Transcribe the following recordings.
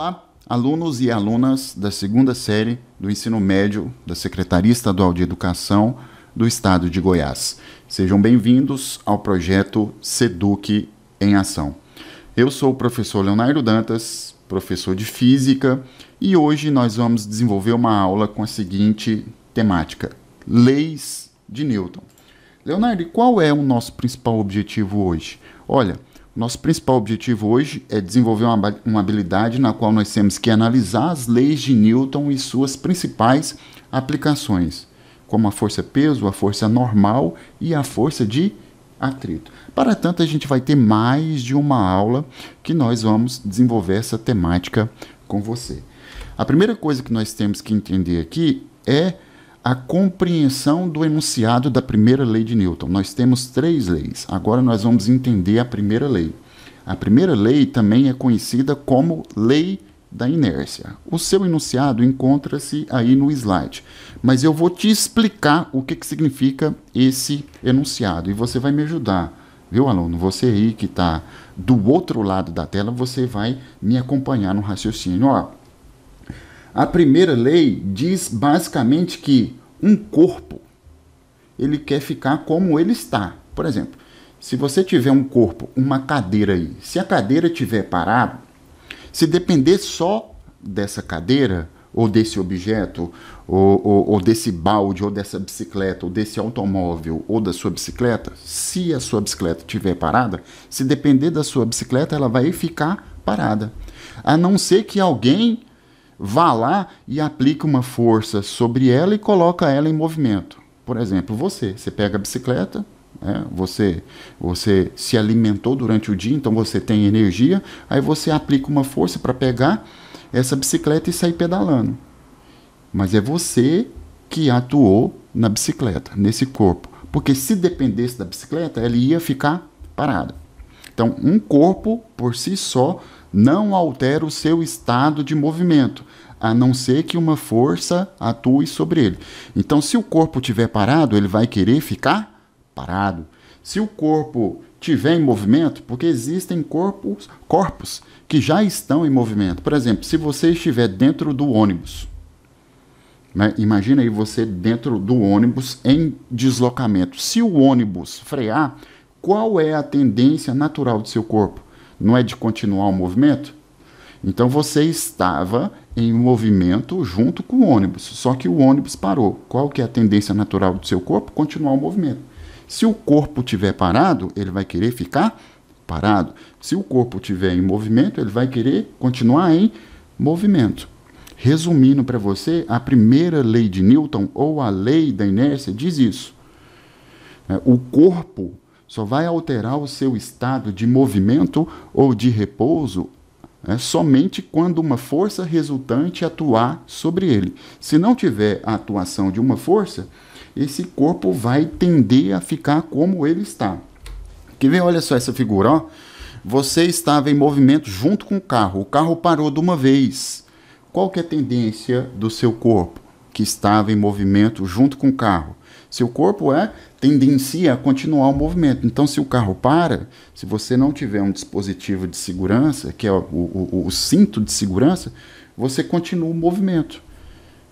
Olá, alunos e alunas da segunda série do ensino médio da Secretaria Estadual de Educação do Estado de Goiás. Sejam bem-vindos ao projeto Seduc em Ação. Eu sou o professor Leonardo Dantas, professor de Física, e hoje nós vamos desenvolver uma aula com a seguinte temática: Leis de Newton. Leonardo, qual é o nosso principal objetivo hoje? Olha, nosso principal objetivo hoje é desenvolver uma, uma habilidade na qual nós temos que analisar as leis de Newton e suas principais aplicações, como a força peso, a força normal e a força de atrito. Para tanto, a gente vai ter mais de uma aula que nós vamos desenvolver essa temática com você. A primeira coisa que nós temos que entender aqui é a compreensão do enunciado da primeira lei de Newton. Nós temos três leis. Agora nós vamos entender a primeira lei. A primeira lei também é conhecida como lei da inércia. O seu enunciado encontra-se aí no slide, mas eu vou te explicar o que, que significa esse enunciado e você vai me ajudar, viu, aluno? Você aí que está do outro lado da tela, você vai me acompanhar no raciocínio. Ó, a primeira lei diz basicamente que um corpo, ele quer ficar como ele está. Por exemplo, se você tiver um corpo, uma cadeira aí, se a cadeira tiver parada se depender só dessa cadeira, ou desse objeto, ou, ou, ou, desse balde, ou dessa bicicleta, ou desse automóvel, ou da sua bicicleta, se a sua bicicleta tiver parada, se depender da sua bicicleta, ela vai ficar parada. A não ser que alguém vá lá e aplica uma força sobre ela e coloca ela em movimento. Por exemplo, você, você pega a bicicleta, né? você, você se alimentou durante o dia, então você tem energia, aí você aplica uma força para pegar essa bicicleta e sair pedalando. Mas é você que atuou na bicicleta, nesse corpo. Porque se dependesse da bicicleta, ela ia ficar parada. Então, um corpo por si só não altera o seu estado de movimento, a não ser que uma força atue sobre ele. Então, se o corpo estiver parado, ele vai querer ficar parado. Se o corpo estiver em movimento, porque existem corpos, corpos que já estão em movimento. Por exemplo, se você estiver dentro do ônibus, né? imagina aí você dentro do ônibus em deslocamento. Se o ônibus frear, qual é a tendência natural do seu corpo? não é de continuar o movimento? Então você estava em movimento junto com o ônibus, só que o ônibus parou. Qual que é a tendência natural do seu corpo? Continuar o movimento. Se o corpo tiver parado, ele vai querer ficar parado. Se o corpo tiver em movimento, ele vai querer continuar em movimento. Resumindo para você, a primeira lei de Newton ou a lei da inércia diz isso. É, o corpo só vai alterar o seu estado de movimento ou de repouso né, somente quando uma força resultante atuar sobre ele. Se não tiver a atuação de uma força, esse corpo vai tender a ficar como ele está. Que vem, olha só essa figura, ó. Você estava em movimento junto com o carro. O carro parou de uma vez. Qual que é a tendência do seu corpo que estava em movimento junto com o carro? Seu corpo é tendencia a continuar o movimento. Então, se o carro para, se você não tiver um dispositivo de segurança, que é o, o, o cinto de segurança, você continua o movimento.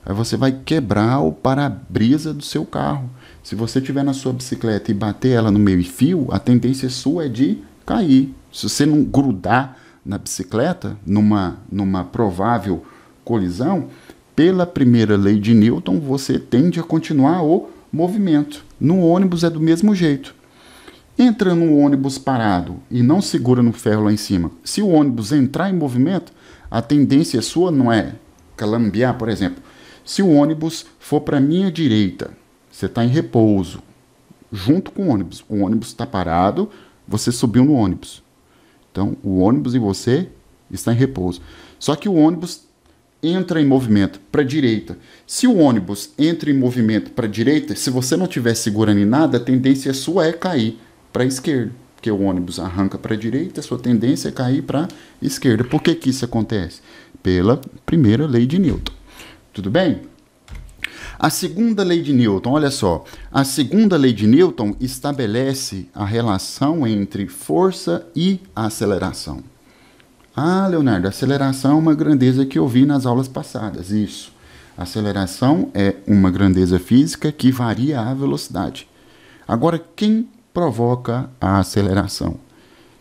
Aí você vai quebrar o para-brisa do seu carro. Se você tiver na sua bicicleta e bater ela no meio fio, a tendência sua é de cair. Se você não grudar na bicicleta, numa, numa provável colisão, pela primeira lei de Newton, você tende a continuar o movimento. No ônibus é do mesmo jeito. Entra no ônibus parado e não segura no ferro lá em cima. Se o ônibus entrar em movimento, a tendência sua não é calambiar, por exemplo. Se o ônibus for para minha direita, você está em repouso, junto com o ônibus. O ônibus está parado, você subiu no ônibus. Então, o ônibus e você está em repouso. Só que o ônibus entra em movimento para a direita. Se o ônibus entra em movimento para a direita, se você não estiver segurando em nada, a tendência sua é cair para a esquerda. Porque o ônibus arranca para a direita, a sua tendência é cair para a esquerda. Por que, que isso acontece? Pela primeira lei de Newton. Tudo bem? A segunda lei de Newton, olha só. A segunda lei de Newton estabelece a relação entre força e aceleração. Ah, Leonardo, aceleração é uma grandeza que eu vi nas aulas passadas. Isso. Aceleração é uma grandeza física que varia a velocidade. Agora, quem provoca a aceleração?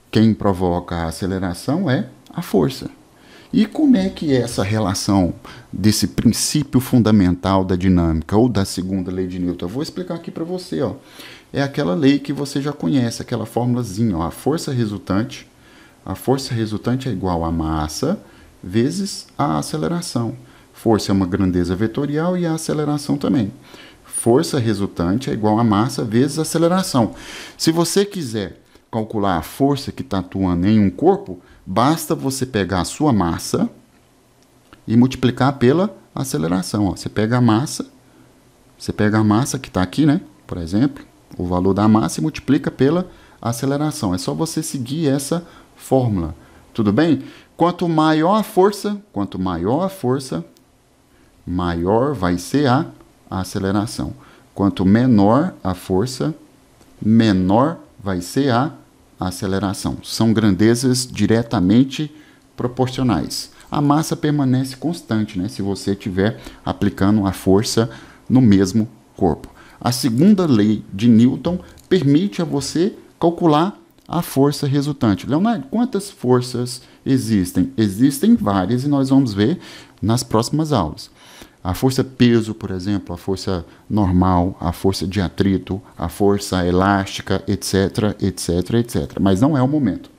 Quem provoca a aceleração é a força. E como é que é essa relação desse princípio fundamental da dinâmica ou da segunda lei de Newton? Eu vou explicar aqui para você. Ó. É aquela lei que você já conhece, aquela fórmulazinha, a força resultante a força resultante é igual à massa vezes a aceleração. Força é uma grandeza vetorial e a aceleração também. Força resultante é igual à massa vezes a aceleração. Se você quiser calcular a força que está atuando em um corpo, basta você pegar a sua massa e multiplicar pela aceleração. Ó. Você pega a massa, você pega a massa que está aqui, né? Por exemplo, o valor da massa e multiplica pela aceleração. É só você seguir essa fórmula. Tudo bem? Quanto maior a força, quanto maior a força, maior vai ser a aceleração. Quanto menor a força, menor vai ser a aceleração. São grandezas diretamente proporcionais. A massa permanece constante, né, se você estiver aplicando a força no mesmo corpo. A segunda lei de Newton permite a você calcular a força resultante. Leonardo, quantas forças existem? Existem várias e nós vamos ver nas próximas aulas. A força peso, por exemplo, a força normal, a força de atrito, a força elástica, etc, etc, etc. Mas não é o momento.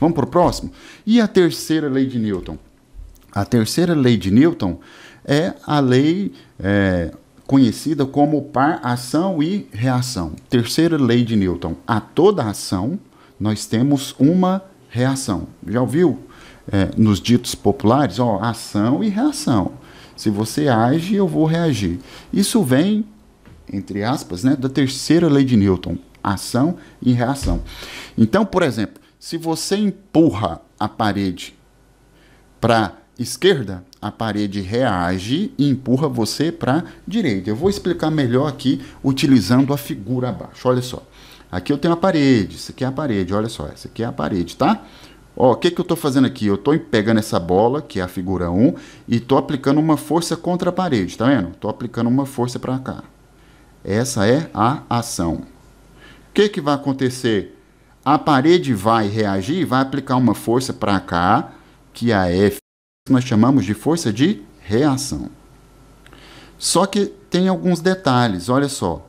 Vamos para o próximo? E a terceira lei de Newton? A terceira lei de Newton é a lei é, conhecida como par ação e reação. Terceira lei de Newton: a toda ação nós temos uma reação. Já ouviu é, nos ditos populares? Ó, ação e reação. Se você age, eu vou reagir. Isso vem, entre aspas, né, da terceira lei de Newton: ação e reação. Então, por exemplo, se você empurra a parede para esquerda, a parede reage e empurra você para direita. Eu vou explicar melhor aqui utilizando a figura abaixo. Olha só. Aqui eu tenho a parede, isso aqui é a parede, olha só, essa aqui é a parede, tá? Ó, o que, que eu estou fazendo aqui? Eu estou pegando essa bola, que é a figura 1, e estou aplicando uma força contra a parede, tá vendo? Estou aplicando uma força para cá. Essa é a ação. O que, que vai acontecer? A parede vai reagir, vai aplicar uma força para cá, que é a F nós chamamos de força de reação. Só que tem alguns detalhes, olha só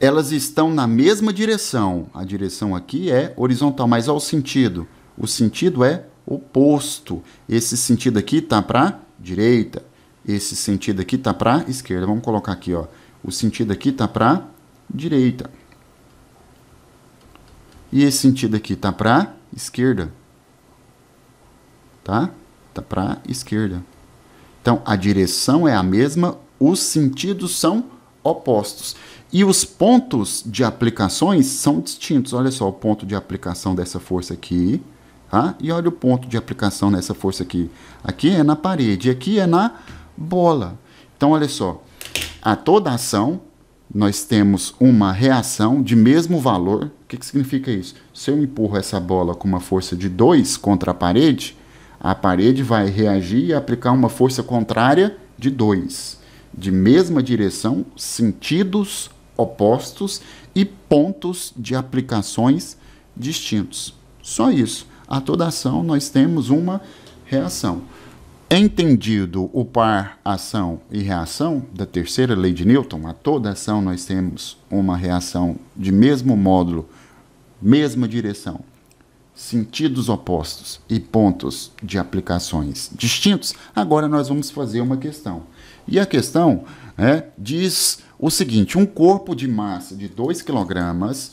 elas estão na mesma direção. A direção aqui é horizontal, mas olha o sentido. O sentido é oposto. Esse sentido aqui está para direita. Esse sentido aqui está para esquerda. Vamos colocar aqui, ó. O sentido aqui está para direita. E esse sentido aqui está para esquerda. Tá? Está para esquerda. Então, a direção é a mesma, os sentidos são opostos opostos. E os pontos de aplicações são distintos. Olha só o ponto de aplicação dessa força aqui, tá? E olha o ponto de aplicação dessa força aqui. Aqui é na parede, aqui é na bola. Então, olha só. A toda ação, nós temos uma reação de mesmo valor. O que, que significa isso? Se eu empurro essa bola com uma força de 2 contra a parede, a parede vai reagir e aplicar uma força contrária de 2 de mesma direção, sentidos opostos e pontos de aplicações distintos. Só isso. A toda ação nós temos uma reação. Entendido o par ação e reação da terceira lei de Newton, a toda ação nós temos uma reação de mesmo módulo, mesma direção, sentidos opostos e pontos de aplicações distintos. Agora nós vamos fazer uma questão. E a questão é, diz o seguinte: um corpo de massa de 2 kg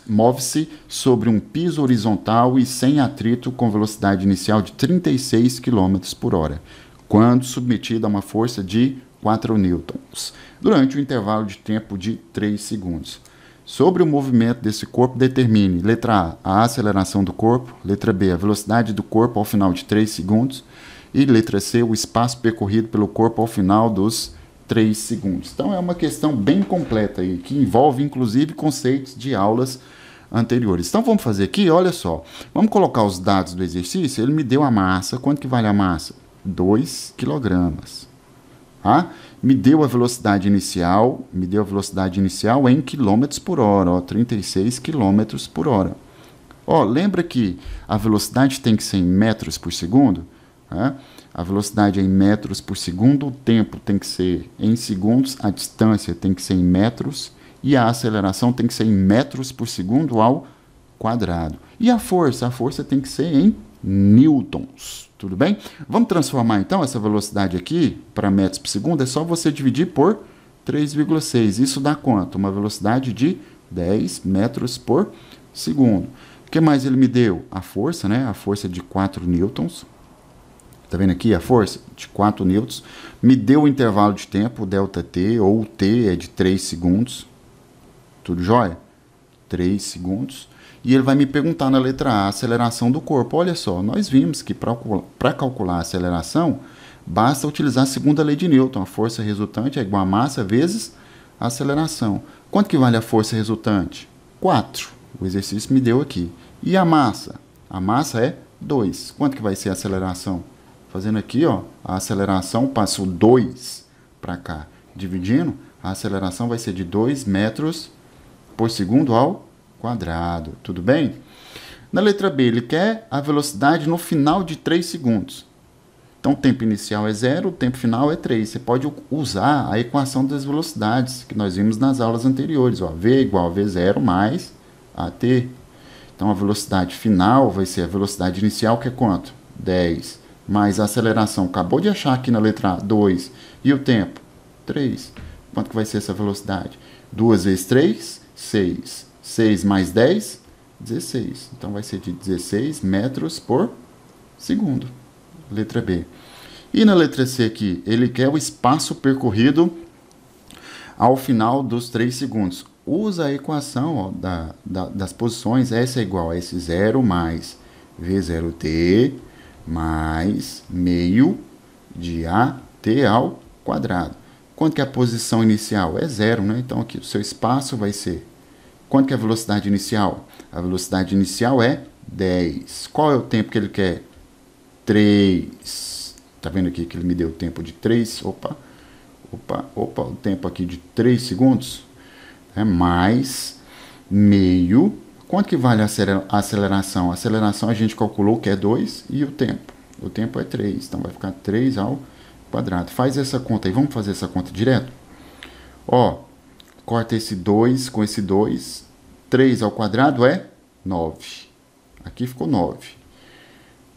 move-se sobre um piso horizontal e sem atrito com velocidade inicial de 36 km por hora, quando submetido a uma força de 4 newtons, durante um intervalo de tempo de 3 segundos. Sobre o movimento desse corpo, determine letra A, a aceleração do corpo, letra B, a velocidade do corpo ao final de 3 segundos, e letra C, o espaço percorrido pelo corpo ao final dos 3 segundos. Então é uma questão bem completa aí que envolve inclusive conceitos de aulas anteriores. Então vamos fazer aqui, olha só. Vamos colocar os dados do exercício. Ele me deu a massa. Quanto que vale a massa? 2 kg. Tá? Me deu a velocidade inicial, me deu a velocidade inicial em quilômetros por hora, ó, 36 km por hora. Ó, lembra que a velocidade tem que ser em metros por segundo? Tá? a velocidade é em metros por segundo, o tempo tem que ser em segundos, a distância tem que ser em metros e a aceleração tem que ser em metros por segundo ao quadrado. E a força? A força tem que ser em newtons, tudo bem? Vamos transformar então essa velocidade aqui para metros por segundo, é só você dividir por 3,6. Isso dá quanto? Uma velocidade de 10 metros por segundo. O que mais ele me deu? A força, né? A força de 4 newtons, tá vendo aqui a força? De 4 newtons. Me deu o intervalo de tempo, delta T, ou T é de 3 segundos. Tudo jóia? 3 segundos. E ele vai me perguntar na letra A a aceleração do corpo. Olha só, nós vimos que para calcular a aceleração, basta utilizar a segunda lei de Newton. A força resultante é igual a massa vezes a aceleração. Quanto que vale a força resultante? 4. O exercício me deu aqui. E a massa? A massa é 2. Quanto que vai ser a aceleração? Fazendo aqui, ó, a aceleração, passo 2 para cá, dividindo, a aceleração vai ser de 2 metros por segundo ao quadrado, tudo bem? Na letra B, ele quer a velocidade no final de 3 segundos. Então, o tempo inicial é zero, o tempo final é 3. Você pode usar a equação das velocidades que nós vimos nas aulas anteriores. Ó, v igual a v0 mais at. Então, a velocidade final vai ser a velocidade inicial, que é quanto? 10 mais a aceleração. Acabou de achar aqui na letra A, 2. E o tempo? 3. Quanto que vai ser essa velocidade? 2 vezes 3, 6. 6 mais 10, 16. Então vai ser de 16 metros por segundo. Letra B. E na letra C aqui, ele quer o espaço percorrido ao final dos 3 segundos. Usa a equação ó, da, da, das posições, S é igual a S0 mais V0T mais meio de AT ao quadrado. Quanto que é a posição inicial? É zero, né? Então aqui o seu espaço vai ser. Quanto que é a velocidade inicial? A velocidade inicial é 10. Qual é o tempo que ele quer? 3. Tá vendo aqui que ele me deu o tempo de 3? Opa, opa, opa, o tempo aqui de 3 segundos. É mais meio Quanto que vale a aceleração? A aceleração a gente calculou que é 2 e o tempo. O tempo é 3, então vai ficar 3 ao quadrado. Faz essa conta aí, vamos fazer essa conta direto? Ó, corta esse 2 com esse 2, 3 ao quadrado é 9. Aqui ficou 9.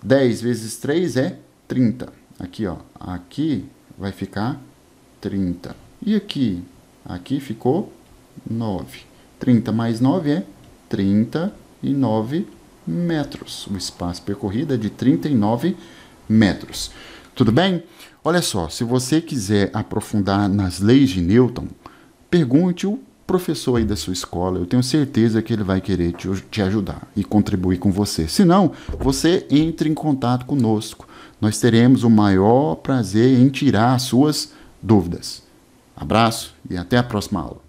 10 vezes 3 é 30. Aqui, ó, aqui vai ficar 30. E aqui? Aqui ficou 9. 30 mais 9 é 39 metros. O espaço percorrido é de 39 metros. Tudo bem? Olha só, se você quiser aprofundar nas leis de Newton, pergunte o professor aí da sua escola. Eu tenho certeza que ele vai querer te, te ajudar e contribuir com você. Se não, você entre em contato conosco. Nós teremos o maior prazer em tirar suas dúvidas. Abraço e até a próxima aula.